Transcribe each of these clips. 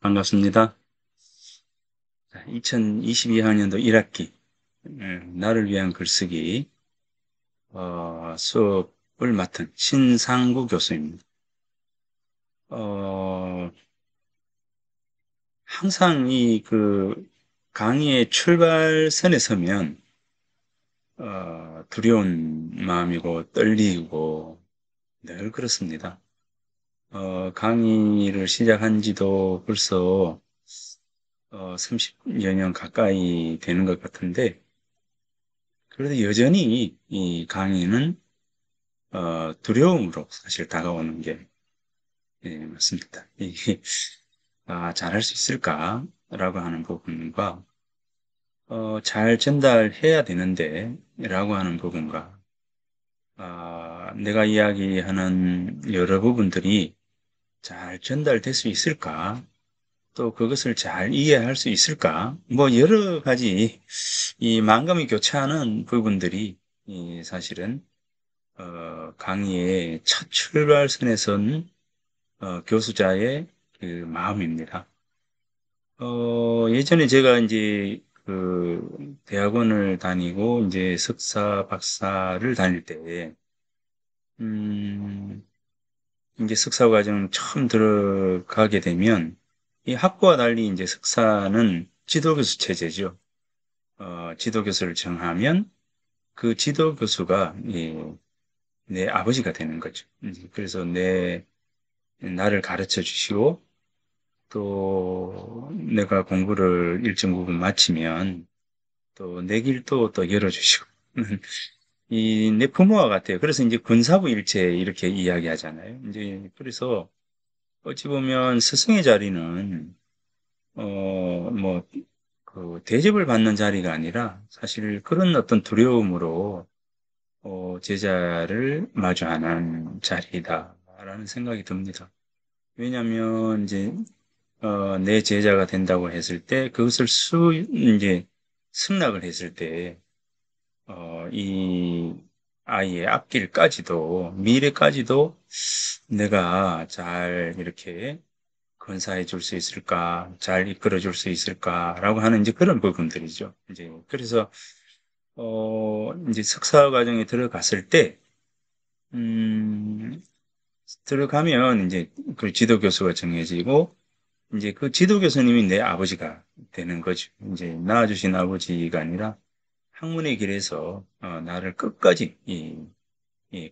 반갑습니다. 2022학년도 1학기 예, 나를 위한 글쓰기 어, 수업을 맡은 신상구 교수입니다. 어, 항상 이 그 강의의 출발선에 서면 어, 두려운 마음이고 떨리고 늘 그렇습니다. 어, 강의를 시작한 지도 벌써 어, 30여 년 가까이 되는 것 같은데, 그래도 여전히 이 강의는 어, 두려움으로 사실 다가오는 게 예, 맞습니다. 이게 아, 잘 할 수 있을까라고 하는 부분과 어, 잘 전달해야 되는데라고 하는 부분과 아, 내가 이야기하는 여러 부분들이 잘 전달될 수 있을까? 또 그것을 잘 이해할 수 있을까? 뭐 여러 가지 이 만감이 교차하는 부분들이 사실은 어, 강의의 첫 출발선에선 어, 교수자의 그 마음입니다. 어, 예전에 제가 이제 그 대학원을 다니고 이제 석사 박사를 다닐 때 음, 이제 석사 과정 처음 들어가게 되면 이학과와 달리 이제 석사는 지도교수 체제죠. 어, 지도교수를 정하면 그 지도교수가 이, 내 아버지가 되는 거죠. 음, 그래서 내 나를 가르쳐 주시고 또 내가 공부를 일정 부분 마치면 또 내 길도 또 열어주시고 이내부모와 같아요. 그래서 이제 군사부 일체 이렇게 이야기하잖아요. 이제 그래서 어찌 보면 스승의 자리는 어 뭐 그 대접을 받는 자리가 아니라 사실 그런 어떤 두려움으로 어 제자를 마주하는 자리다라는 생각이 듭니다. 왜냐하면 이제 어내 제자가 된다고 했을 때 그것을 수 이제 승낙을 했을 때 어, 이 아이의 앞길까지도 미래까지도 내가 잘 이렇게 건사해 줄 수 있을까, 잘 이끌어 줄 수 있을까라고 하는 이제 그런 부분들이죠. 이제 그래서 어 이제 석사 과정에 들어갔을 때, 음 들어가면 이제 그 지도 교수가 정해지고 이제 그 지도 교수님이 내 아버지가 되는 거죠. 이제 낳아주신 아버지가 아니라 학문의 길에서 어, 나를 끝까지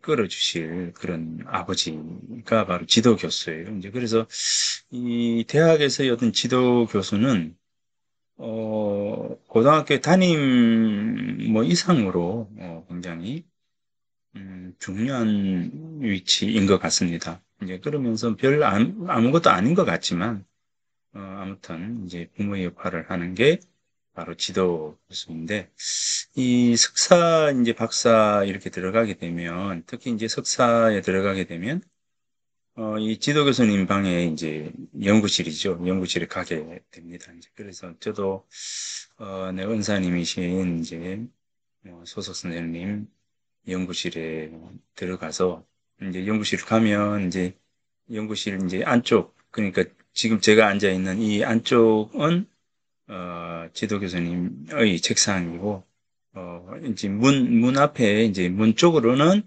끌어주실 그런 아버지가 바로 지도 교수예요. 이제 그래서 이 대학에서의 어떤 지도 교수는 어, 고등학교 담임 뭐 이상으로 어, 굉장히 음, 중요한 위치인 것 같습니다. 이제 그러면서 별 아무, 아무것도 아닌 것 같지만 어, 아무튼 이제 부모의 역할을 하는 게 바로 지도 교수인데 이 석사 이제 박사 이렇게 들어가게 되면 특히 이제 석사에 들어가게 되면 어, 이 지도 교수님 방에 이제 연구실이죠 연구실에 가게 됩니다. 이제 그래서 저도 어, 내 은사님이신 이제 어, 소속 선생님 연구실에 들어가서 이제 연구실 가면 이제 연구실 이제 안쪽 그러니까 지금 제가 앉아 있는 이 안쪽은 어, 지도교수님의 책상이고 어, 이제 문, 문 앞에 이제 문 쪽으로는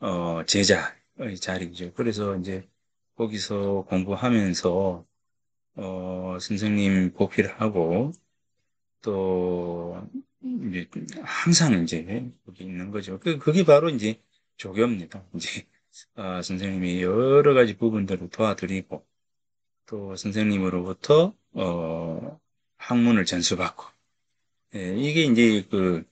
어, 제자의 자리죠. 그래서 이제 거기서 공부하면서 어, 선생님 보필 하고 또 이제 항상 이제 거기 있는 거죠. 그 그게 바로 이제 조교입니다. 이제 아, 선생님이 여러 가지 부분들을 도와드리고 또 선생님으로부터 어, 학문을 전수받고 예, 이게 이제 그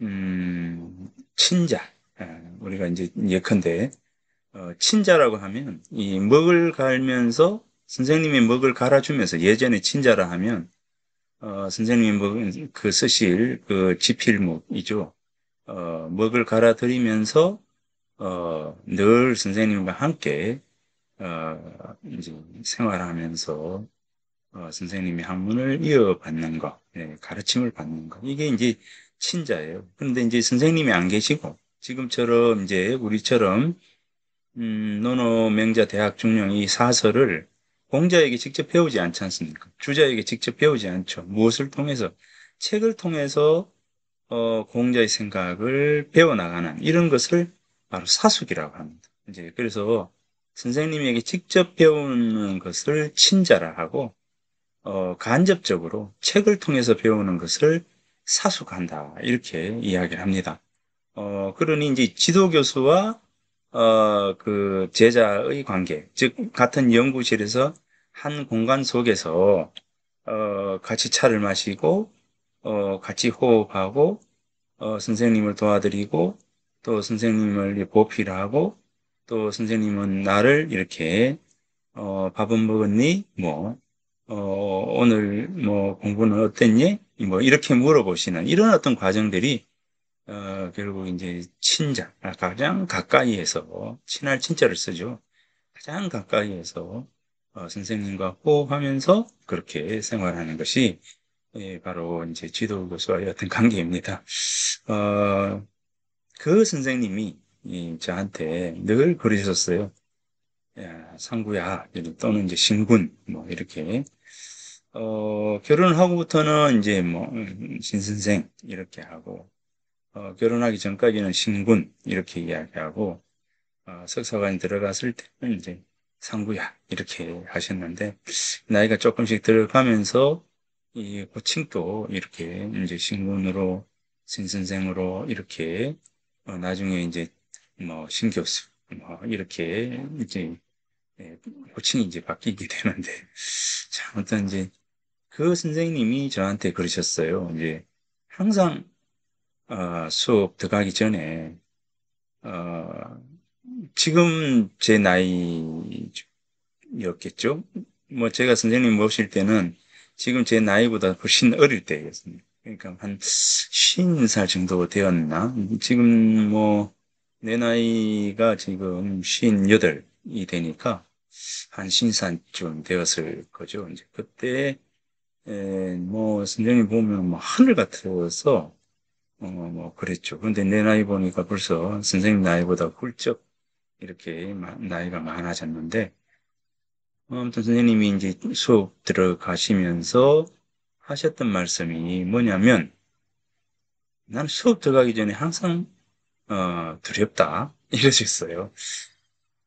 음, 친자 예, 우리가 이제 예컨대 어, 친자라고 하면 이 먹을 갈면서 선생님이 먹을 갈아주면서 예전에 친자라 하면 어, 선생님이 먹은 그 쓰실 그 지필목이죠. 어, 먹을 갈아드리면서 어, 늘 선생님과 함께 어, 이제 생활하면서 어, 선생님이 학문을 이어받는 것, 예, 가르침을 받는 것, 이게 이제 친자예요. 그런데 이제 선생님이 안 계시고, 지금처럼 이제 우리처럼, 음, 노노 명자 대학 중령 이 사설을 공자에게 직접 배우지 않지 않습니까? 주자에게 직접 배우지 않죠. 무엇을 통해서? 책을 통해서, 어, 공자의 생각을 배워나가는 이런 것을 바로 사숙이라고 합니다. 이제 그래서 선생님에게 직접 배우는 것을 친자라 하고, 어, 간접적으로 책을 통해서 배우는 것을 사숙한다 이렇게 이야기를 합니다. 어, 그러니 이제 지도 교수와 어, 그 제자의 관계, 즉 같은 연구실에서 한 공간 속에서 어, 같이 차를 마시고 어, 같이 호흡하고 어, 선생님을 도와드리고 또 선생님을 보필 하고 또 선생님은 나를 이렇게 어, 밥은 먹었니? 뭐 어, 오늘 뭐 공부는 어땠니? 뭐 이렇게 물어보시는 이런 어떤 과정들이 어, 결국 이제 친자, 가장 가까이에서 친할 친자를 쓰죠. 가장 가까이에서 어, 선생님과 호흡하면서 그렇게 생활하는 것이 예, 바로 이제 지도 교수와의 어떤 관계입니다. 어, 그 선생님이 예, 저한테 늘 그러셨어요. 야, 상구야, 또는 이제 신군, 뭐, 이렇게, 어, 결혼 하고부터는 이제 뭐, 신선생, 이렇게 하고, 어, 결혼하기 전까지는 신군, 이렇게 이야기하고, 어, 석사관이 들어갔을 때는 이제 상구야, 이렇게 하셨는데, 나이가 조금씩 들어가면서, 이 고칭도 이렇게 이제 신군으로, 신선생으로, 이렇게, 어, 나중에 이제 뭐, 신교수, 뭐, 이렇게 이제, 예, 고칭이 이제 바뀌게 되는데, 아무튼 이제, 그 선생님이 저한테 그러셨어요. 이제 항상 어, 수업 들어가기 전에 어, 지금 제 나이였겠죠. 뭐 제가 선생님 모실 때는 지금 제 나이보다 훨씬 어릴 때였습니다. 그러니까 한 50살 정도 되었나? 지금 뭐 내 나이가 지금 58이 되니까 한 50살쯤 되었을 거죠. 이제 그때 에, 예, 뭐 성경에 보면 뭐 하늘 같아서 어, 뭐 그랬죠. 근데내 나이 보니까 벌써 선생님 나이보다 훌쩍 이렇게 나이가 많아졌는데 아무튼 선생님이 이제 수업 들어가시면서 하셨던 말씀이 뭐냐면 난 수업 들어가기 전에 항상 어, 두렵다 이러셨어요.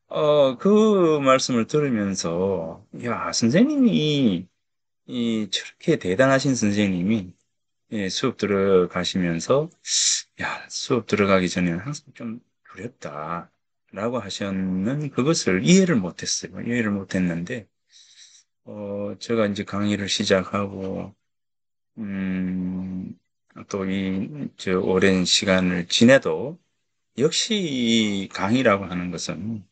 어, 그 말씀을 들으면서 야 선생님이 이 저렇게 대단하신 선생님이 예, 수업 들어가시면서 야 수업 들어가기 전에 항상 좀 두렵다 라고 하셨는 그것을 이해를 못했어요. 이해를 못했는데 어, 제가 이제 강의를 시작하고 음, 또 이 저 오랜 시간을 지내도 역시 이 강의라고 하는 것은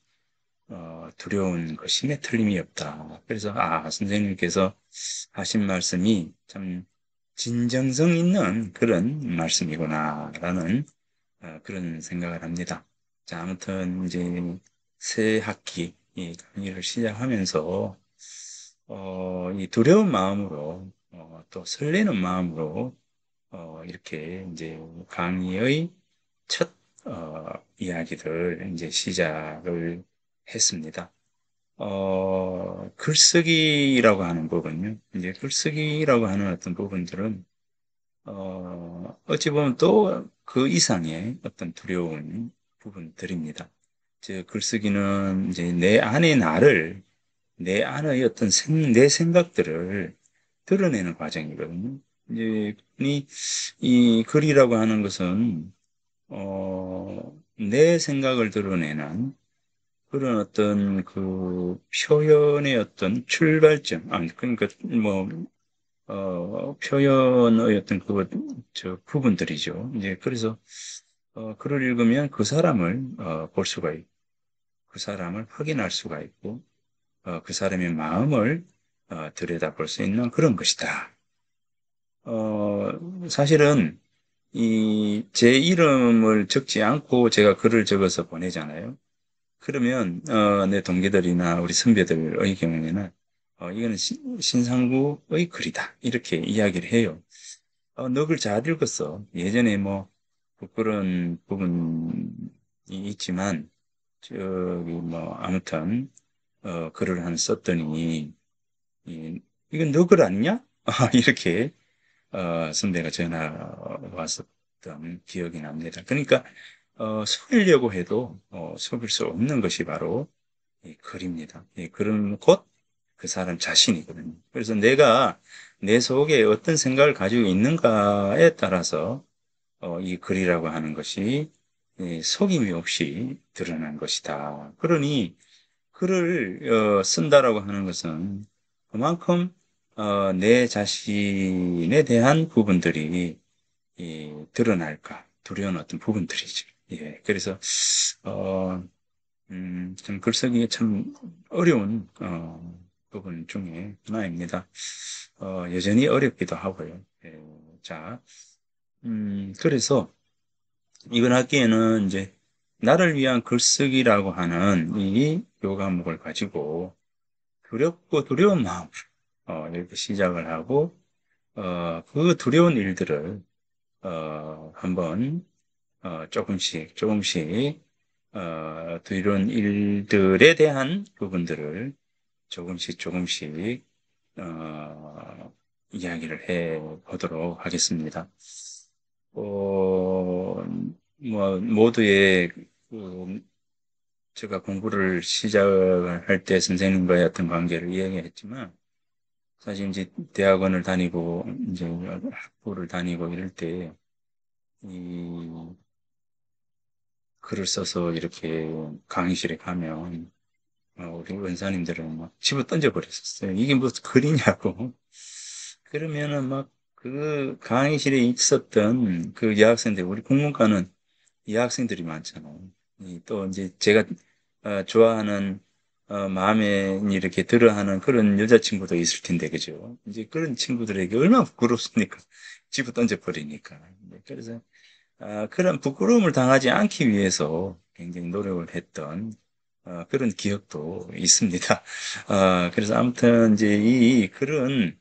어, 두려운 것임에 틀림이 없다. 그래서 아 선생님께서 하신 말씀이 참 진정성 있는 그런 말씀이구나라는 어, 그런 생각을 합니다. 자 아무튼 이제 새 학기 이 강의를 시작하면서 어, 이 두려운 마음으로 어, 또 설레는 마음으로 어, 이렇게 이제 강의의 첫 어, 이야기들 이제 시작을 했습니다. 어, 글쓰기라고 하는 부분요. 이제 글쓰기라고 하는 어떤 부분들은, 어, 어찌 보면 또 그 이상의 어떤 두려운 부분들입니다. 즉, 글쓰기는 이제 내 안의 나를, 내 안의 어떤 생, 내 생각들을 드러내는 과정이거든요. 이제, 이, 이 글이라고 하는 것은, 어, 내 생각을 드러내는 그런 어떤 그 표현의 어떤 출발점, 아니, 그러니까 뭐, 어, 표현의 어떤 그, 저, 부분들이죠. 이제 그래서, 어, 글을 읽으면 그 사람을, 어, 볼 수가 있고, 그 사람을 확인할 수가 있고, 어, 그 사람의 마음을, 어, 들여다 볼 수 있는 그런 것이다. 어, 사실은, 이, 제 이름을 적지 않고 제가 글을 적어서 보내잖아요. 그러면 어, 내 동기들이나 우리 선배들의 경우에는 어, 이거는 신, 신상구의 글이다 이렇게 이야기를 해요. 어, 넉을 잘 읽었어. 예전에 뭐 부끄러운 뭐 부분이 있지만 저기 뭐 아무튼 어, 글을 한 썼더니 이, 이건 넉을 아니냐? 아, 이렇게 어, 선배가 전화 왔었던 기억이 납니다. 그러니까 어, 속이려고 해도 어, 속일 수 없는 것이 바로 이 글입니다. 이 예, 글은 곧 그 사람 자신이거든요. 그래서 내가 내 속에 어떤 생각을 가지고 있는가에 따라서 어, 이 글이라고 하는 것이 예, 속임이 없이 드러난 것이다. 그러니 글을 어, 쓴다라고 하는 것은 그만큼 어, 내 자신에 대한 부분들이 예, 드러날까 두려운 어떤 부분들이죠. 예, 그래서 어, 음, 참 글쓰기 가참 어려운 어, 부분 중에 하나입니다. 어, 여전히 어렵기도 하고요. 예, 자, 음, 그래서 이번 학기에는 이제 나를 위한 글쓰기라고 하는 이요과목을 가지고 두렵고 두려운 마음 어, 이렇게 시작을 하고 어, 그 두려운 일들을 어, 한번 어, 조금씩 조금씩 어, 또 이런 일들에 대한 부분들을 조금씩 조금씩 어, 이야기를 해 보도록 하겠습니다. 어, 뭐 모두의 그, 제가 공부를 시작할 때 선생님과의 어떤 관계를 이야기했지만 사실 이제 대학원을 다니고 이제 학부를 다니고 이럴 때이 글을 써서 이렇게 강의실에 가면 아, 우리 원사님들은 막 집어 던져버렸었어요. 이게 무슨 글이냐고. 그러면은 막 그 강의실에 있었던 그 여학생들, 우리 국문과는 여학생들이 많잖아요. 또 이제 제가 아, 좋아하는 어, 마음에 이렇게 들어하는 그런 여자친구도 있을 텐데, 그죠? 이제 그런 친구들에게 얼마나 부끄럽습니까? 집어 던져버리니까. 네, 그래서 아, 그런 부끄러움을 당하지 않기 위해서 굉장히 노력을 했던 어, 그런 기억도 있습니다. 어, 그래서 아무튼 이제 이 글은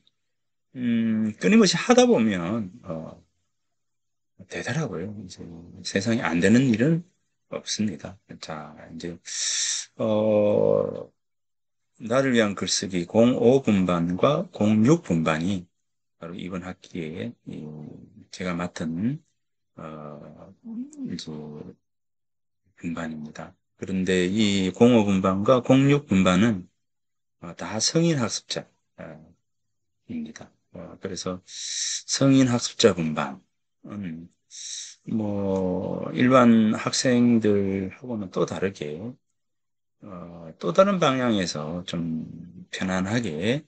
음, 끊임없이 하다 보면 어, 되더라고요. 이제 세상에 안 되는 일은 없습니다. 자 이제 어, 나를 위한 글쓰기 05분반과 06분반이 바로 이번 학기에 제가 맡은 어, 이제 분반입니다. 그런데 이 05분반과 06분반은 어, 다 성인 학습자입니다. 아, 어, 그래서 성인 학습자 분반은 뭐 일반 학생들하고는 또 다르게 어, 또 다른 방향에서 좀 편안하게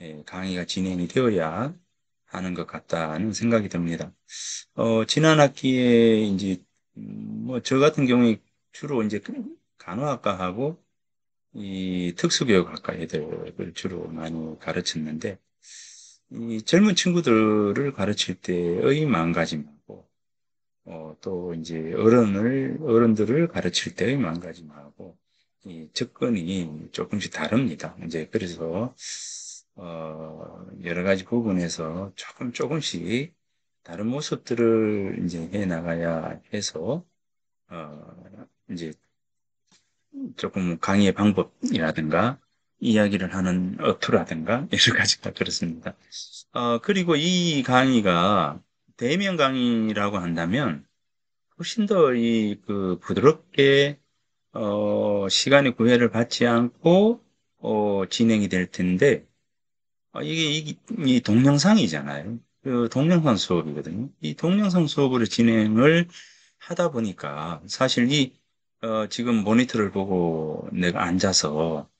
예, 강의가 진행이 되어야 하는 것 같다는 생각이 듭니다. 어, 지난 학기에 이제 음, 뭐저 같은 경우에 주로 이제 그 간호학과하고 이 특수교육학과 애들을 주로 많이 가르쳤는데 이 젊은 친구들을 가르칠 때의 망가짐하고 어, 또 이제 어른을 어른들을 가르칠 때의 망가짐하고 이 접근이 조금씩 다릅니다. 이제 그래서 어, 여러 가지 부분에서 조금 조금씩 다른 모습들을 이제 해 나가야 해서 어, 이제 조금 강의의 방법이라든가 이야기를 하는 어투라든가 여러 가지가 그렇습니다. 어, 그리고 이 강의가 대면 강의라고 한다면 훨씬 더 이 그 부드럽게 어, 시간의 구애를 받지 않고 어, 진행이 될 텐데 아, 이게 이, 이 동영상이잖아요. 그 동영상 수업이거든요. 이 동영상 수업으로 진행을 하다 보니까 사실 이 어, 지금 모니터를 보고 내가 앉아서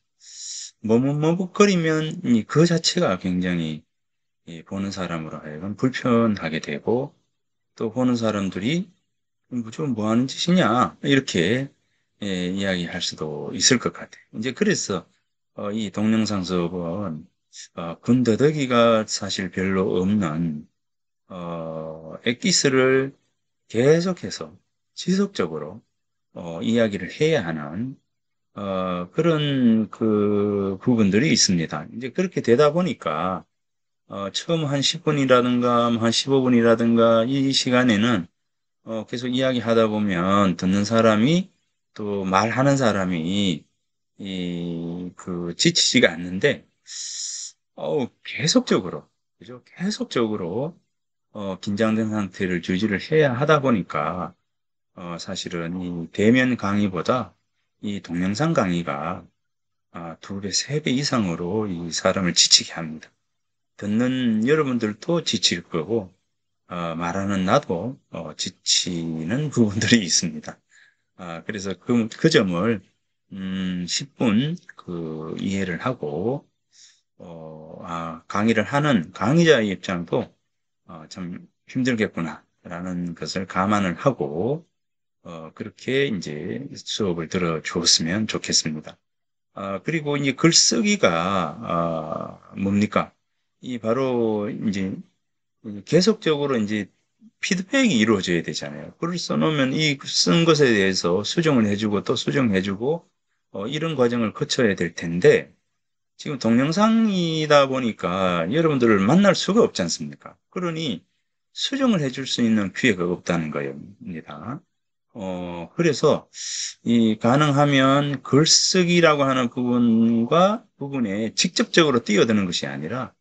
머뭇머뭇거리면 그 자체가 굉장히 보는 사람으로 하여금 불편하게 되고 또 보는 사람들이 좀뭐 하는 짓이냐 이렇게 예, 이야기할 수도 있을 것 같아요. 이제 그래서 어, 이 동영상 수업은 어, 건더더기가 사실 별로 없는 어, 엑기스를 계속해서 지속적으로 어, 이야기를 해야 하는 어, 그런 그 부분들이 있습니다. 이제 그렇게 되다 보니까 어, 처음 한 10분이라든가 한 15분이라든가 이 시간에는 어, 계속 이야기하다 보면 듣는 사람이 또 말하는 사람이 이 그 지치지가 않는데 어우, 계속적으로, 그죠? 계속적으로, 어, 긴장된 상태를 유지를 해야 하다 보니까, 어, 사실은 이 대면 강의보다 이 동영상 강의가 아, 두 배, 세 배 이상으로 이 사람을 지치게 합니다. 듣는 여러분들도 지칠 거고, 어, 말하는 나도 어, 지치는 부분들이 있습니다. 아, 그래서 그, 그 점을 음, 10분 그 이해를 하고 어, 아, 강의를 하는 강의자의 입장도 어, 참 힘들겠구나라는 것을 감안을 하고 어, 그렇게 이제 수업을 들어주었으면 좋겠습니다. 아, 그리고 이제 글쓰기가 아, 뭡니까? 이 바로 이제 계속적으로 이제 피드백이 이루어져야 되잖아요. 글을 써놓으면 이 쓴 것에 대해서 수정을 해주고 또 수정해주고 어, 이런 과정을 거쳐야 될 텐데 지금 동영상이다 보니까 여러분들을 만날 수가 없지 않습니까? 그러니 수정을 해줄 수 있는 기회가 없다는 거입니다. 어, 그래서 이 가능하면 글쓰기라고 하는 부분과 부분에 직접적으로 뛰어드는 것이 아니라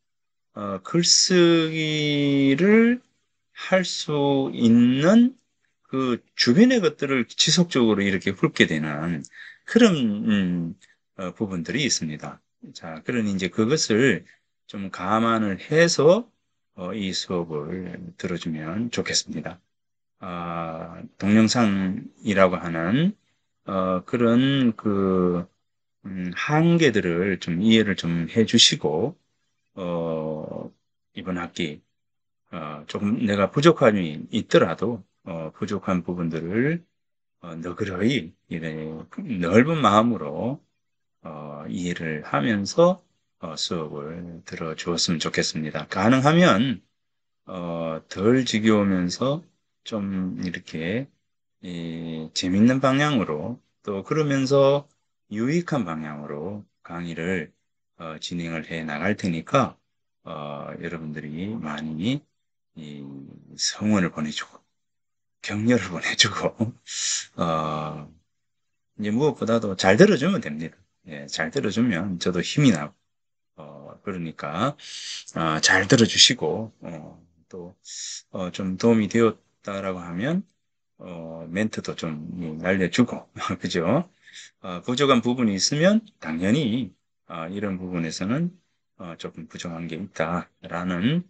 어, 글쓰기를 할 수 있는 그 주변의 것들을 지속적으로 이렇게 훑게 되는 그런 음, 어, 부분들이 있습니다. 자, 그러니 이제 그것을 좀 감안을 해서 어, 이 수업을 들어주면 좋겠습니다. 아, 동영상이라고 하는 어, 그런 그 음, 한계들을 좀 이해를 좀 해주시고 어, 이번 학기 어, 조금 내가 부족함이 있더라도 어, 부족한 부분들을 어, 너그러이 이래 넓은 마음으로 어, 이해를 하면서 어, 수업을 들어주었으면 좋겠습니다. 가능하면 어, 덜 지겨우면서 좀 이렇게 이, 재밌는 방향으로 또 그러면서 유익한 방향으로 강의를 어, 진행을 해 나갈 테니까 어, 여러분들이 많이 이, 성원을 보내주고 격려를 보내주고 어, 이제 무엇보다도 잘 들어주면 됩니다. 예, 잘 들어주면 저도 힘이 나고 어, 그러니까 어, 잘 들어주시고 어, 또좀 어, 도움이 되었다라고 하면 어, 멘트도 좀 날려주고 그죠? 아, 부족한 부분이 있으면 당연히 아, 이런 부분에서는 어, 조금 부족한 게 있다라는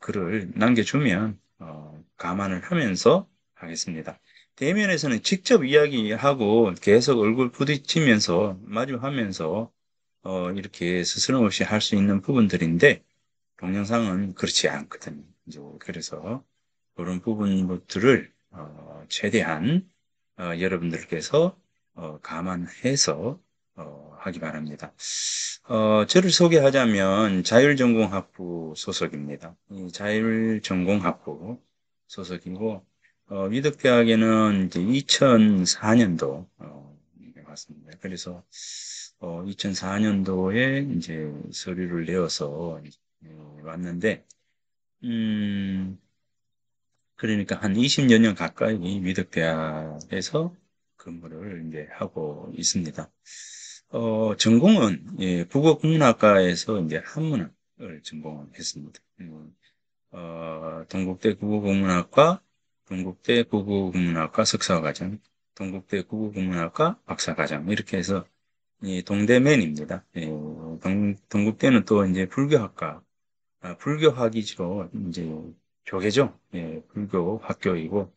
글을 남겨주면 감안을 하면서 하겠습니다. 대면에서는 직접 이야기하고 계속 얼굴 부딪히면서 마주하면서 어, 이렇게 스스럼 없이 할 수 있는 부분들인데 동영상은 그렇지 않거든요. 그래서 그런 부분들을 어, 최대한 어, 여러분들께서 어, 감안해서 어, 하기 바랍니다. 어, 저를 소개하자면 자율전공학부 소속입니다. 자율전공학부 소속이고 어, 위덕대학에는 이제 2004년도 어, 왔습니다. 그래서 어, 2004년도에 이제 서류를 내어서 어, 왔는데 음, 그러니까 한 20여 년 가까이 위덕대학에서 근무를 이제 하고 있습니다. 어, 전공은 예, 국어국문학과에서 이제 한문학을 전공했습니다. 음, 어, 동국대 국어국문학과 동국대 고어국문학과 석사과정, 동국대 고어국문학과 박사과정 이렇게 해서 이 동대맨입니다. 예, 동, 동국대는 또 이제 불교학과, 아, 불교학이죠. 이제 교계죠. 예, 불교 학교이고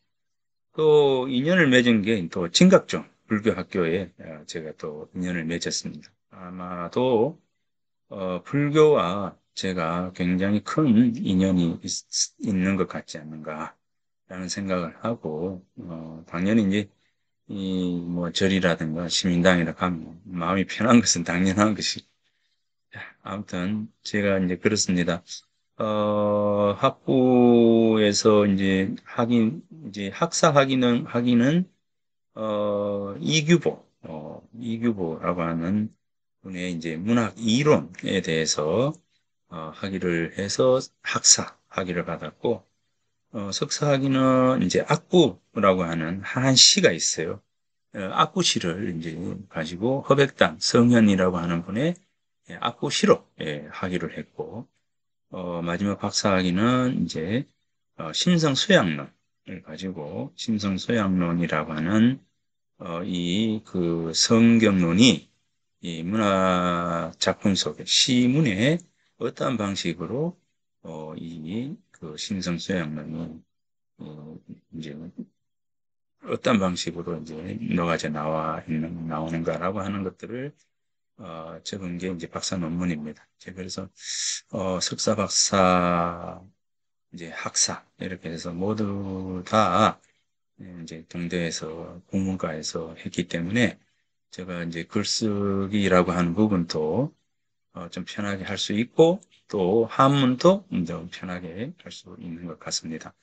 또 인연을 맺은 게 또 진각종 불교 학교에 아, 제가 또 인연을 맺었습니다. 아마도 어, 불교와 제가 굉장히 큰 인연이 있, 있는 것 같지 않는가 라는 생각을 하고, 어, 당연히 이제, 이, 뭐, 절이라든가 시민당이라 하면 마음이 편한 것은 당연한 것이. 아무튼, 제가 이제 그렇습니다. 어, 학부에서 이제 학인, 이제 학사 학인은학인은 어, 이규보, 어, 이규보라고 하는 분의 이제 문학 이론에 대해서, 어, 학위를 해서 학사 학위를 받았고, 어, 석사학위는 이제 악구라고 하는 한 시가 있어요. 어, 악구시를 이제 가지고 허백당 성현이라고 하는 분의 예, 악구시로 예, 학위를 했고 어, 마지막 박사학위는 이제 어, 심성 소양론을 가지고 심성 소양론이라고 하는 어, 이 그 성경론이 이 문화 작품 속에 시문에 어떠한 방식으로 어, 이그 신성수 양론이 어, 이제 어떤 방식으로 이제 녹아져 나와 있는 나오는가라고 하는 것들을 어, 적은 게 이제 박사 논문입니다. 그래서 어, 석사, 박사, 이제 학사 이렇게 해서 모두 다 예, 이제 등대에서 국문과에서 했기 때문에 제가 이제 글쓰기라고 하는 부분도 어, 좀 편하게 할 수 있고 또 한문도 좀 편하게 할 수 있는 것 같습니다.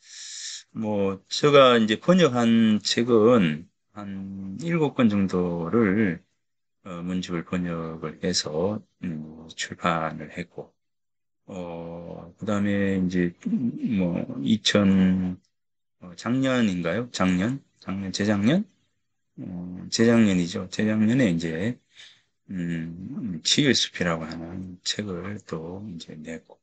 뭐 제가 이제 번역한 책은 한 일곱 권 정도를 어, 문집을 번역을 해서 음, 출판을 했고 어, 그다음에 이제 뭐 2000 어, 작년인가요? 작년, 작년 재작년 어, 재작년이죠. 재작년에 이제 음, 치유의 숲라고 하는 책을 또 이제 냈고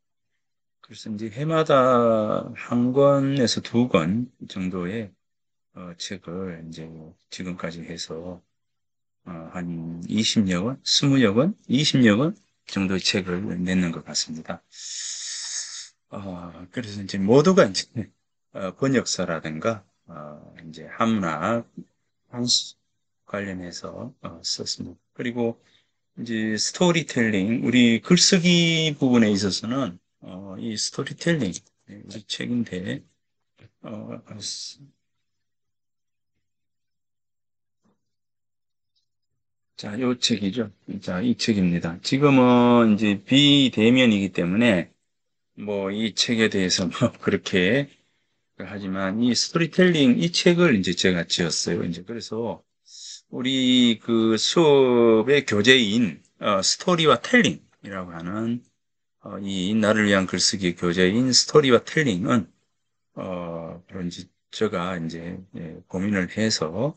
그래서 이제 해마다 한 권에서 두 권 정도의 어, 책을 이제 지금까지 해서 어, 한 20여 권, 20여 권, 20여 권 정도의 책을 냈는 것 같습니다. 어, 그래서 이제 모두가 이제 번역사라든가 어, 어, 이제 한문학, 관련해서 어, 썼습니다. 그리고 이제 스토리텔링, 우리 글쓰기 부분에 있어서는 어, 이 스토리텔링, 네, 우리 책인데 어, 자, 요 책이죠. 자, 이 책입니다. 지금은 이제 비대면이기 때문에 뭐 이 책에 대해서 뭐 그렇게 하지만 이 스토리텔링 이 책을 이제 제가 지었어요. 이제 그래서 우리 그 수업의 교재인 어, 스토리와 텔링이라고 하는 어, 이 나를 위한 글쓰기 교재인 스토리와 텔링은 어, 그런지 제가 이제 예, 고민을 해서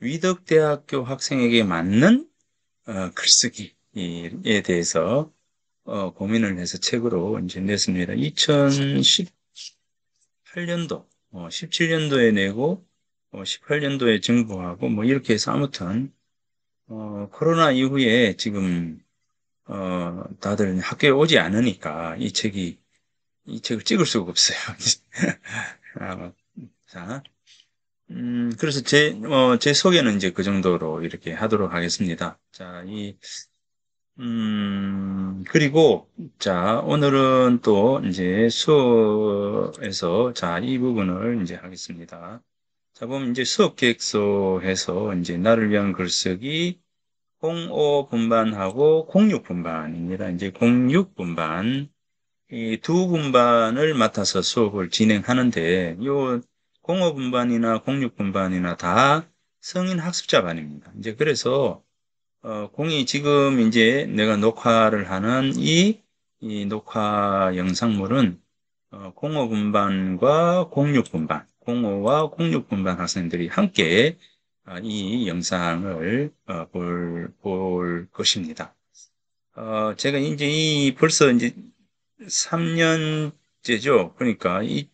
위덕대학교 학생에게 맞는 어, 글쓰기에 대해서 어, 고민을 해서 책으로 이제 냈습니다. 2018년도, 어, 17년도에 내고 18년도에 어, 증부하고뭐 이렇게 해서 아무튼 어, 코로나 이후에 지금 어, 다들 학교에 오지 않으니까 이 책이 이 책을 찍을 수가 없어요. 아, 자, 음, 그래서 제, 어, 제 소개는 이제 그 정도로 이렇게 하도록 하겠습니다. 자, 이, 음, 그리고, 자, 오늘은 또 이제 수업에서 자, 이 부분을 이제 하겠습니다. 자, 그럼 이제 수업 계획서에서 이제 나를 위한 글쓰기 05 분반하고 06 분반입니다. 이제 06 분반 이 두 분반을 맡아서 수업을 진행하는데 요05 분반이나 06 분반이나 다 성인 학습자반입니다. 이제 그래서 어, 공이 지금 이제 내가 녹화를 하는 이, 이 녹화 영상물은 어, 05 분반과 06 분반 05와 06분반 학생들이 함께 아, 이 영상을 어, 볼, 볼 것입니다. 어, 제가 이제 이 벌써 이제 3년째죠. 그러니까 이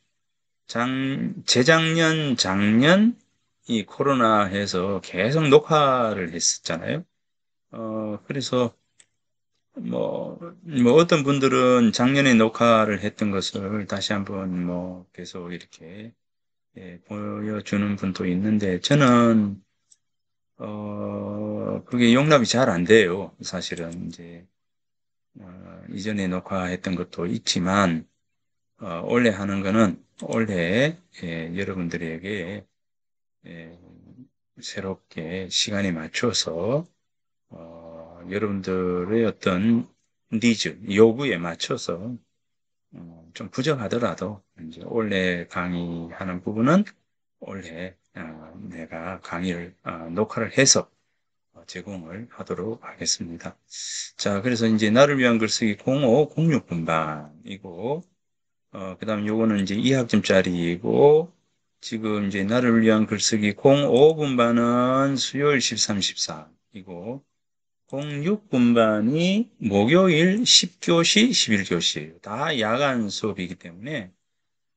장, 재작년, 작년 이 코로나 해서 계속 녹화를 했었잖아요. 어, 그래서 뭐, 뭐 어떤 분들은 작년에 녹화를 했던 것을 다시 한번 뭐 계속 이렇게 예, 보여주는 분도 있는데 저는 어 그게 용납이 잘 안 돼요. 사실은 이제 어, 이전에 녹화했던 것도 있지만 어, 원래 하는 거는 원래 예, 여러분들에게 예, 새롭게 시간에 맞춰서 어, 여러분들의 어떤 니즈, 요구에 맞춰서 어, 좀 부족하더라도 이제 올해 강의하는 부분은 올해 어, 내가 강의를 어, 녹화를 해서 제공을 하도록 하겠습니다. 자, 그래서 이제 나를 위한 글쓰기 05, 06분반이고, 어, 그 다음 요거는 이제 2학점짜리이고, 지금 이제 나를 위한 글쓰기 05분반은 수요일 13, 14이고, 06분반이 목요일 10교시, 1 1교시다 야간 수업이기 때문에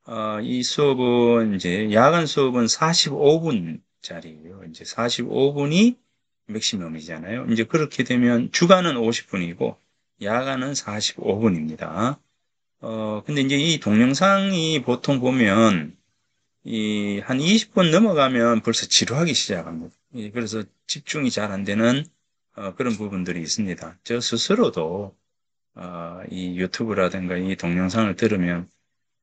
어, 이 수업은 이제 야간 수업은 45분짜리예요. 이제 45분이 맥시멈이잖아요. 이제 그렇게 되면 주간은 50분이고 야간은 45분입니다. 어, 근데 이제 이 동영상이 보통 보면 이 한 20분 넘어가면 벌써 지루하기 시작합니다. 그래서 집중이 잘 안 되는 어, 그런 부분들이 있습니다. 저 스스로도 어, 이 유튜브라든가 이 동영상을 들으면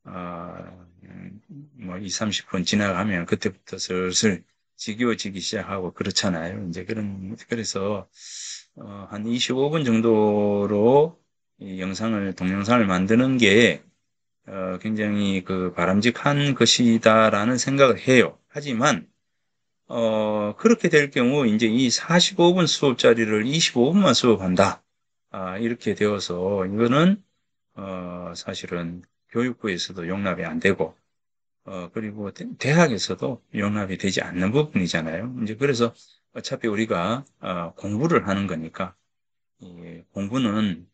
어, 음, 뭐 20, 30분 지나가면 그때부터 슬슬 지겨워지기 시작하고 그렇잖아요. 이제 그런 그래서 어, 한 25분 정도로 이 영상을 동영상을 만드는 게 어, 굉장히 그 바람직한 것이다라는 생각을 해요. 하지만 어, 그렇게 될 경우 이제 이 45분 수업자리를 25분만 수업한다. 아, 이렇게 되어서 이거는 어, 사실은 교육부에서도 용납이 안 되고 어, 그리고 대학에서도 용납이 되지 않는 부분이잖아요. 이제 그래서 어차피 우리가 어, 공부를 하는 거니까 예, 공부는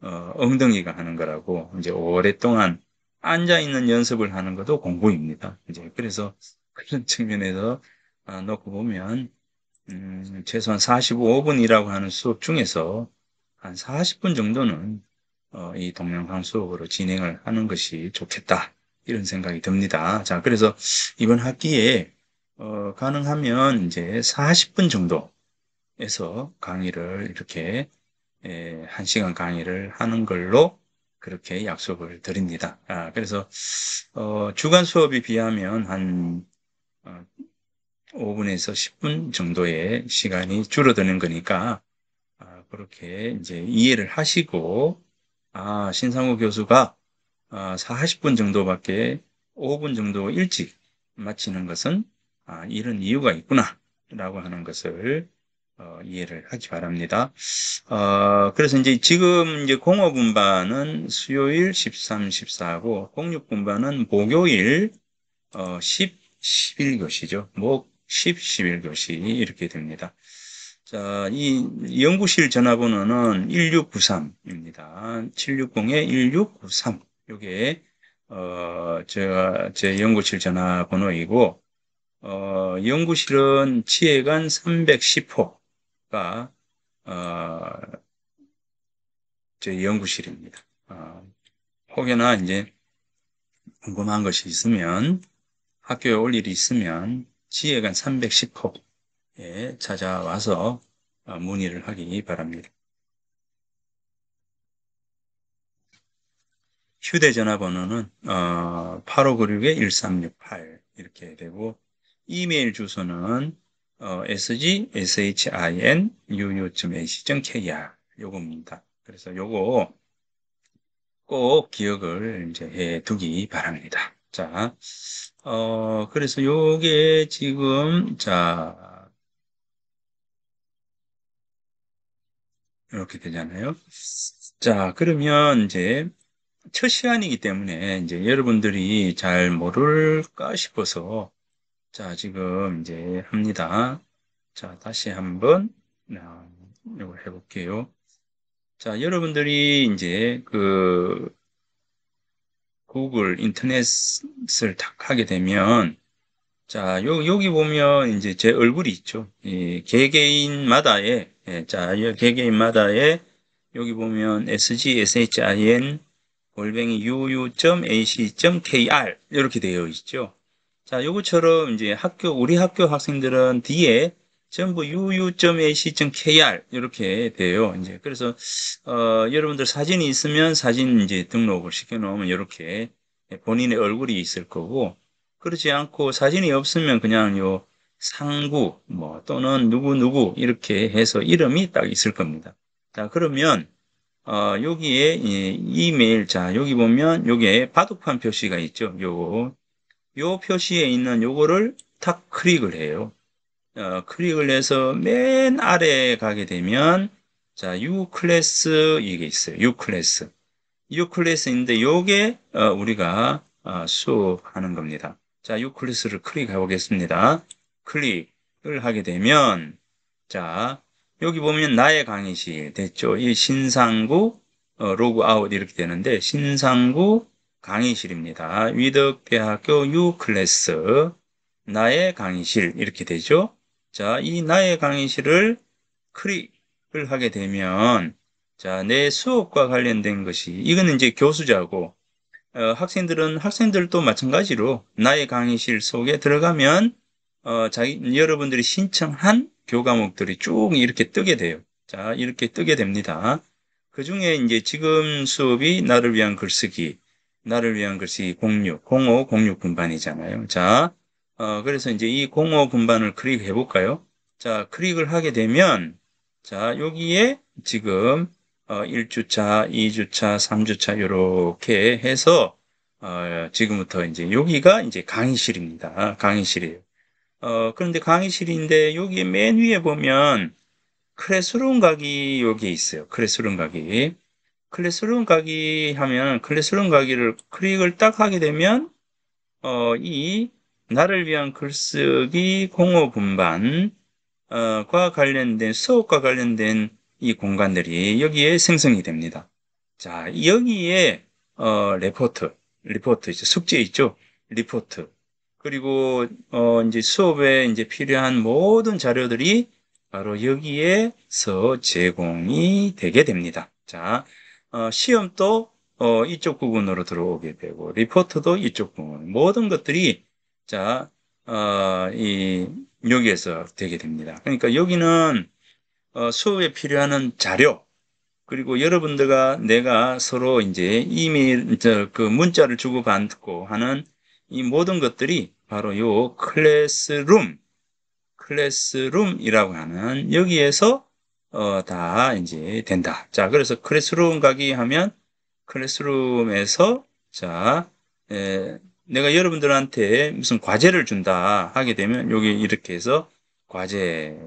어, 엉덩이가 하는 거라고 이제 오랫동안 앉아 있는 연습을 하는 것도 공부입니다. 이제 그래서 그런 측면에서 어, 놓고 보면 음, 최소한 45분이라고 하는 수업 중에서 한 40분 정도는 어, 이 동영상 수업으로 진행을 하는 것이 좋겠다 이런 생각이 듭니다. 자 그래서 이번 학기에 어, 가능하면 이제 40분 정도에서 강의를 이렇게 예, 1시간 강의를 하는 걸로 그렇게 약속을 드립니다. 아, 그래서 어, 주간 수업에 비하면 한 어, 5분에서 10분 정도의 시간이 줄어드는 거니까 아, 그렇게 이제 이해를 하시고 아 신상호 교수가 40분 아, 정도밖에 5분 정도 일찍 마치는 것은 아, 이런 이유가 있구나 라고 하는 것을 어, 이해를 하기 바랍니다. 어, 그래서 이제 지금 이제 공업분반은 수요일 13, 14고 공육분반은 목요일 10, 어, 11교시죠. 목, 10, 11교시 이렇게 됩니다. 자, 이 연구실 전화번호는 1693입니다. 760-1693. 요게, 어, 제가, 제 연구실 전화번호이고, 어, 연구실은 치해관 310호가, 어, 제 연구실입니다. 어, 혹여나 이제 궁금한 것이 있으면, 학교에 올 일이 있으면, 지혜관 310호에 예, 찾아와서 어, 문의를 하기 바랍니다. 휴대전화번호는 어, 8596-1368 이렇게 되고 이메일 주소는 어, sgshinuu.ac.kr 요겁니다. 그래서 요거 꼭 기억을 이제 해 두기 바랍니다. 자, 어, 그래서 요게 지금, 자, 이렇게 되잖아요. 자, 그러면 이제 첫 시간이기 때문에 이제 여러분들이 잘 모를까 싶어서 자, 지금 이제 합니다. 자, 다시 한번 이걸 해볼게요. 자, 여러분들이 이제 그 구글 인터넷을 탁 하게 되면 자 요, 여기 보면 이제 제 얼굴이 있죠 이 개개인마다의 예, 자 개개인마다의 여기 보면 sgsin h 골뱅이 uu.ac.kr 이렇게 되어 있죠 자요것처럼 이제 학교 우리 학교 학생들은 뒤에 전부 uu.ac.kr 이렇게 돼요. 이제 그래서 어, 여러분들 사진이 있으면 사진 이제 등록을 시켜놓으면 이렇게 본인의 얼굴이 있을 거고 그렇지 않고 사진이 없으면 그냥 요 상구 뭐 또는 누구 누구 이렇게 해서 이름이 딱 있을 겁니다. 자 그러면 어, 여기에 예, 이메일 자 여기 보면 여기에 바둑판 표시가 있죠. 요거 요 표시에 있는 요거를 탁 클릭을 해요. 어, 클릭을 해서 맨 아래에 가게 되면 자, U 클래스 이게 있어요. U 클래스. U 클래스인데 요게 어, 우리가 어, 수업하는 겁니다. 자, U 클래스를 클릭해 보겠습니다. 클릭을 하게 되면 자, 여기 보면 나의 강의실 됐죠. 이 신상구 어, 로그아웃 이렇게 되는데 신상구 강의실입니다. 위덕대학교 U 클래스 나의 강의실 이렇게 되죠. 자, 이 나의 강의실을 클릭을 하게 되면 자, 내 수업과 관련된 것이 이거는 이제 교수자고 어, 학생들은 학생들도 마찬가지로 나의 강의실 속에 들어가면 어, 자기 여러분들이 신청한 교과목들이 쭉 이렇게 뜨게 돼요. 자, 이렇게 뜨게 됩니다. 그 중에 이제 지금 수업이 나를 위한 글쓰기, 나를 위한 글쓰기 06, 05, 06 분반이잖아요. 자, 어, 그래서 이제 이05 금반을 클릭해 볼까요? 자, 클릭을 하게 되면 자, 여기에 지금 어, 1주차, 2주차, 3주차 이렇게 해서 어, 지금부터 이제 여기가 이제 강의실입니다. 강의실이에요. 어, 그런데 강의실인데 여기 맨 위에 보면 클래스룸 가기 여기 있어요. 클래스룸 가기. 클래스룸 가기 하면 클래스룸 가기를 클릭을 딱 하게 되면 어, 이 나를 위한 글쓰기 공호 분반 어, 과 관련된 수업과 관련된 이 공간들이 여기에 생성이 됩니다. 자, 여기에 어, 레포트, 리포트 이제 숙제 있죠? 리포트 그리고 어, 이제 수업에 이제 필요한 모든 자료들이 바로 여기에서 제공이 되게 됩니다. 자, 어, 시험도 어, 이쪽 부분으로 들어오게 되고 리포트도 이쪽 부분 모든 것들이 자, 어, 이, 여기에서 되게 됩니다. 그러니까 여기는 어, 수업에 필요한 자료, 그리고 여러분들과 내가 서로 이제 이미 그 문자를 주고받고 하는 이 모든 것들이 바로 요 클래스룸, 클래스룸이라고 하는 여기에서 어, 다 이제 된다. 자, 그래서 클래스룸 가기 하면 클래스룸에서 자, 에, 내가 여러분들한테 무슨 과제를 준다 하게 되면 여기 이렇게 해서 과제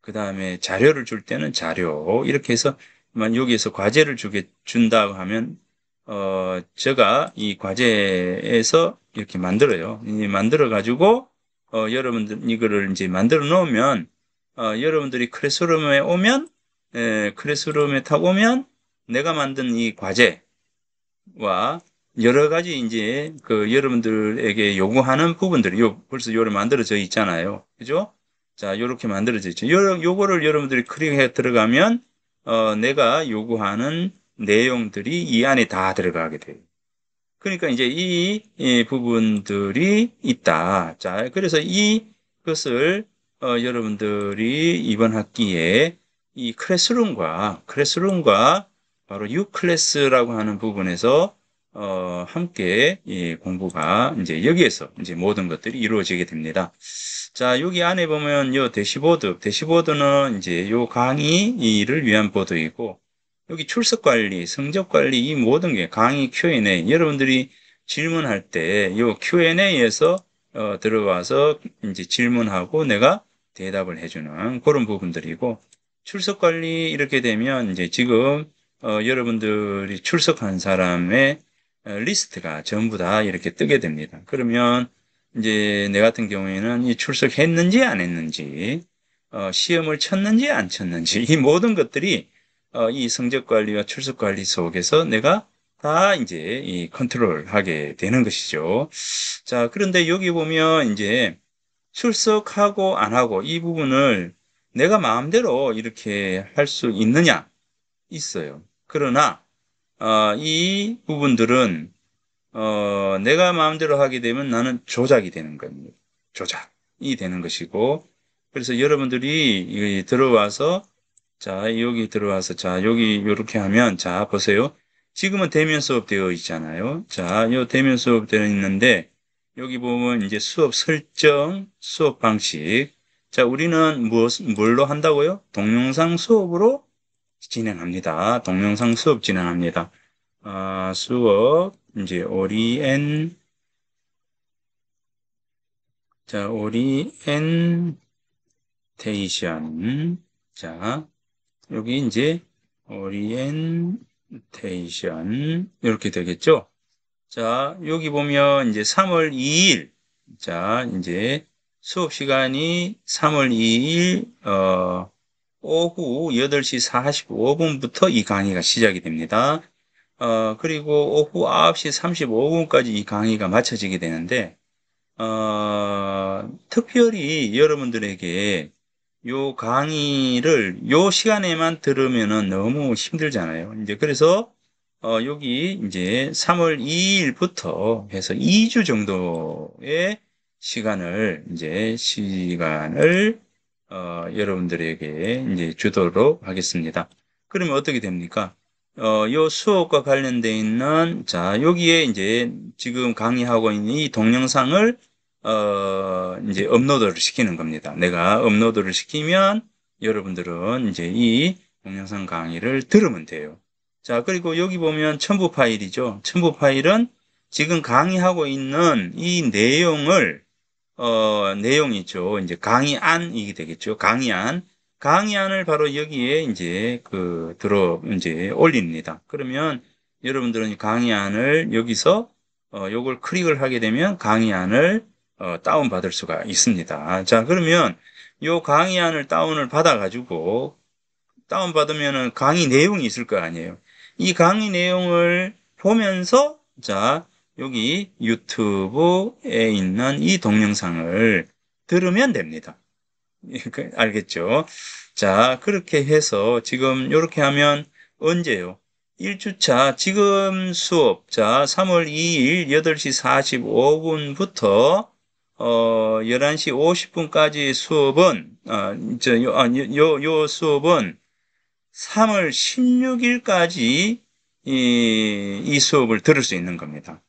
그 다음에 자료를 줄 때는 자료 이렇게 해서 여기에서 과제를 주게 준다고 하면 어 제가 이 과제에서 이렇게 만들어요 만들어 가지고 어, 여러분들 이거를 이제 만들어 놓으면 어, 여러분들이 크레스룸에 오면 에, 크레스룸에 타고 오면 내가 만든 이 과제와 여러 가지 이제 그 여러분들에게 요구하는 부분들이 요 벌써 요를 만들어져 있잖아요. 그죠? 자, 요렇게 만들어져 있죠. 요, 요거를 여러분들이 클릭해 들어가면 어, 내가 요구하는 내용들이 이 안에 다 들어가게 돼요. 그러니까 이제 이, 이 부분들이 있다. 자, 그래서 이것을 어, 여러분들이 이번 학기에 이 클래스룸과 클래스룸과 바로 유 클래스라고 하는 부분에서 어, 함께 이 공부가 이제 여기에서 이제 모든 것들이 이루어지게 됩니다. 자, 여기 안에 보면 요 대시보드, 대시보드는 이제 요 강의를 위한 보드이고 여기 출석 관리, 성적 관리 이 모든 게 강의 Q&A 여러분들이 질문할 때 요 Q&A에서 어, 들어와서 이제 질문하고 내가 대답을 해주는 그런 부분들이고 출석 관리 이렇게 되면 이제 지금 어, 여러분들이 출석한 사람의 리스트가 전부 다 이렇게 뜨게 됩니다. 그러면 이제 내 같은 경우에는 이 출석했는지 안 했는지 어, 시험을 쳤는지 안 쳤는지 이 모든 것들이 어, 이 성적 관리와 출석 관리 속에서 내가 다 이제 이 컨트롤하게 되는 것이죠. 자 그런데 여기 보면 이제 출석하고 안 하고 이 부분을 내가 마음대로 이렇게 할 수 있느냐 있어요. 그러나 어, 이 부분들은 어, 내가 마음대로 하게 되면 나는 조작이 되는 겁니다. 조작이 되는 것이고 그래서 여러분들이 들어와서 자 여기 들어와서 자 여기 이렇게 하면 자 보세요. 지금은 대면 수업 되어 있잖아요. 자, 요 대면 수업 되어 있는데 여기 보면 이제 수업 설정, 수업 방식. 자, 우리는 무엇 뭘로 한다고요? 동영상 수업으로 진행합니다. 동영상 수업 진행합니다. 아, 수업 이제 오리엔 자 오리엔테이션 자 여기 이제 오리엔테이션 이렇게 되겠죠? 자 여기 보면 이제 3월 2일 자 이제 수업 시간이 3월 2일 어 오후 8시 45분부터 이 강의가 시작이 됩니다. 어, 그리고 오후 9시 35분까지 이 강의가 마쳐지게 되는데 어, 특별히 여러분들에게 이 강의를 이 시간에만 들으면 너무 힘들잖아요. 이제 그래서 어, 여기 이제 3월 2일부터 해서 2주 정도의 시간을 이제 시간을 어, 여러분들에게 이제 주도록 하겠습니다. 그러면 어떻게 됩니까? 어, 요 수업과 관련되어 있는 자 여기에 이제 지금 강의하고 있는 이 동영상을 어, 이제 업로드를 시키는 겁니다. 내가 업로드를 시키면 여러분들은 이제 이 동영상 강의를 들으면 돼요. 자, 그리고 여기 보면 첨부 파일이죠. 첨부 파일은 지금 강의하고 있는 이 내용을 어, 내용이죠. 이제 강의안이 되겠죠. 강의안. 강의안을 바로 여기에 이제 그 들어 이제 올립니다. 그러면 여러분들은 강의안을 여기서 어, 요걸 클릭을 하게 되면 강의안을 어, 다운 받을 수가 있습니다. 자, 그러면 요 강의안을 다운을 받아 가지고 다운 받으면은 강의 내용이 있을 거 아니에요. 이 강의 내용을 보면서 자, 여기 유튜브에 있는 이 동영상을 들으면 됩니다. 그, 알겠죠? 자, 그렇게 해서 지금 이렇게 하면 언제요? 1주차 지금 수업, 자, 3월 2일 8시 45분부터 어, 11시 50분까지 수업은, 아, 저, 요, 아, 요, 요 수업은 3월 16일까지 이, 이 수업을 들을 수 있는 겁니다.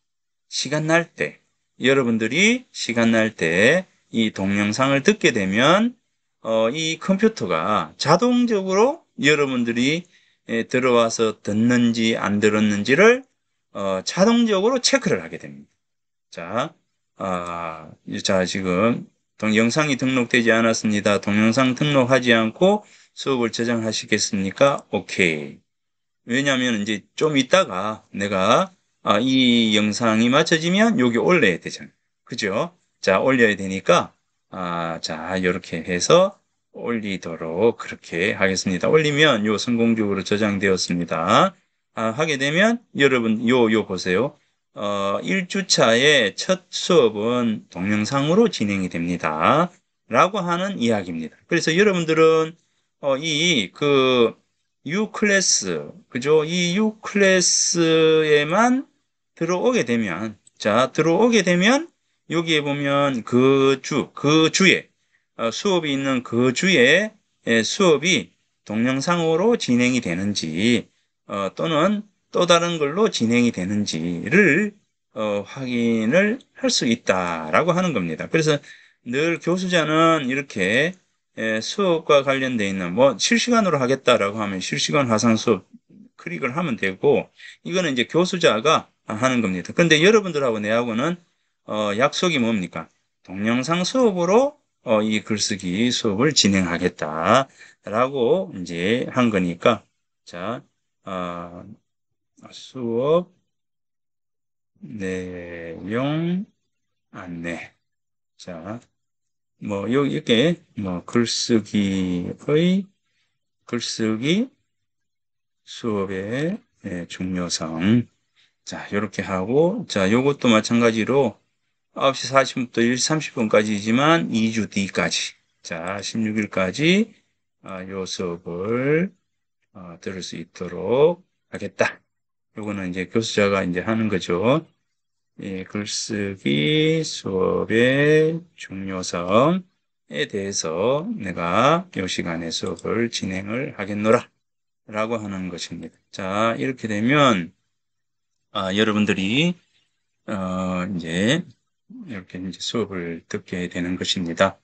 시간 날 때, 여러분들이 시간 날 때 이 동영상을 듣게 되면 어, 이 컴퓨터가 자동적으로 여러분들이 예, 들어와서 듣는지 안 들었는지를 어, 자동적으로 체크를 하게 됩니다. 자, 아, 자 지금 동영상이 등록되지 않았습니다. 동영상 등록하지 않고 수업을 저장하시겠습니까? 오케이. 왜냐하면 이제 좀 있다가 내가 아, 이 영상이 맞춰지면 여기 올려야 되잖아요. 그죠? 자, 올려야 되니까, 아, 자, 이렇게 해서 올리도록 그렇게 하겠습니다. 올리면 요 성공적으로 저장되었습니다. 아, 하게 되면 여러분 요, 요 보세요. 어, 1주차에첫 수업은 동영상으로 진행이 됩니다. 라고 하는 이야기입니다. 그래서 여러분들은 어, 이그 U 클래스 그죠? 이 U 클래스에만 들어오게 되면 자 들어오게 되면 여기에 보면 그 주, 그 주에 어, 수업이 있는 그 주에 예, 수업이 동영상으로 진행이 되는지 어, 또는 또 다른 걸로 진행이 되는지를 어, 확인을 할 수 있다라고 하는 겁니다. 그래서 늘 교수자는 이렇게 예, 수업과 관련돼 있는 뭐 실시간으로 하겠다라고 하면 실시간 화상 수업 클릭을 하면 되고 이거는 이제 교수자가 하는 겁니다. 근데 여러분들하고 내하고는 어, 약속이 뭡니까? 동영상 수업으로 어, 이 글쓰기 수업을 진행하겠다라고 이제 한 거니까 자 어, 수업 내용 안내 자뭐 이렇게 뭐 글쓰기의 글쓰기 수업의 예, 중요성 자, 이렇게 하고 자, 요것도 마찬가지로 9시 40분부터 1시 30분까지지만 이 2주 뒤까지 자, 16일까지 아, 요 수업을 아, 들을 수 있도록 하겠다. 요거는 이제 교수자가 이제 하는 거죠. 예, 글쓰기 수업의 중요성에 대해서 내가 요 시간에 수업을 진행을 하겠노라 라고 하는 것입니다. 자, 이렇게 되면 아, 여러분들이 어, 이제 이렇게 이제 수업을 듣게 되는 것입니다.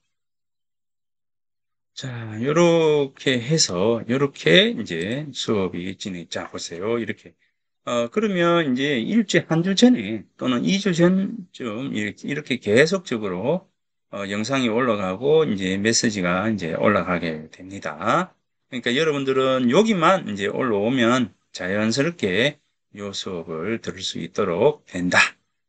자, 이렇게 해서 이렇게 이제 수업이 진행 자 보세요. 이렇게 어, 그러면 이제 일주일 한 주 전에 또는 2주 전쯤 이렇게, 계속적으로 어, 영상이 올라가고 이제 메시지가 이제 올라가게 됩니다. 그러니까 여러분들은 여기만 이제 올라오면 자연스럽게 요 수업을 들을 수 있도록 된다.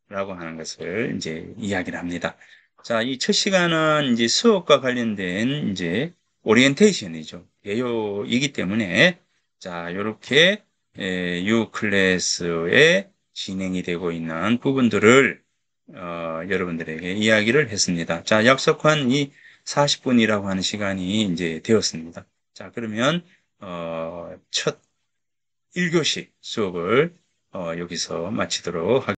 라고 하는 것을 이제 이야기를 합니다. 자, 이 첫 시간은 이제 수업과 관련된 이제 오리엔테이션이죠. 개요이기 때문에 자, 요렇게 유클래스의 예, 진행이 되고 있는 부분들을 어, 여러분들에게 이야기를 했습니다. 자, 약속한 이 40분이라고 하는 시간이 이제 되었습니다. 자, 그러면 어, 첫 1교시 수업을 어, 여기서 마치도록 하겠습니다.